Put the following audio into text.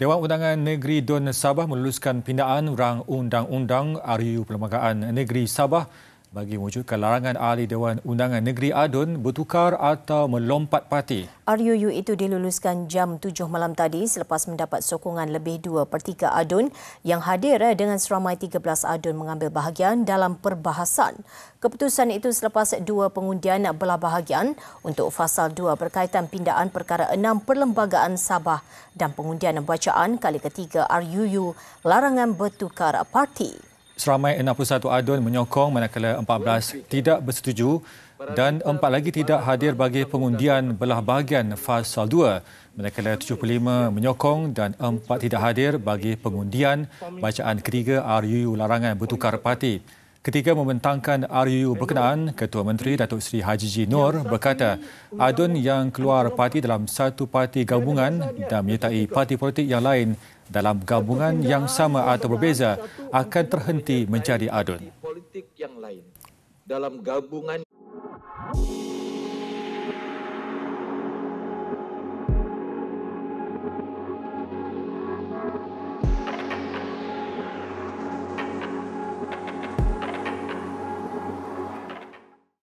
Dewan Undangan Negeri Dun Sabah meluluskan pindaan rang undang-undang RU Perlembagaan Negeri Sabah bagi mewujudkan larangan ahli Dewan Undangan Negeri Adun bertukar atau melompat parti. RUU itu diluluskan jam 7 malam tadi selepas mendapat sokongan lebih 2 per 3 adun yang hadir eh, dengan seramai 13 adun mengambil bahagian dalam perbahasan. Keputusan itu selepas dua pengundian belah bahagian untuk fasal 2 berkaitan pindaan perkara 6 Perlembagaan Sabah dan pengundian bacaan kali ketiga RUU larangan bertukar parti seramai 61 adun menyokong manakala 14 tidak bersetuju dan empat lagi tidak hadir bagi pengundian belah bahagian fasa 2 manakala 75 menyokong dan empat tidak hadir bagi pengundian bacaan ketiga RUU larangan bertukar parti. Ketika membentangkan RUU berkenaan, Ketua Menteri Datuk Seri Haji G. Nur berkata, adun yang keluar parti dalam satu parti gabungan dan menyertai parti politik yang lain dalam gabungan yang sama atau berbeza akan terhenti menjadi adun. Politik yang lain dalam gabungan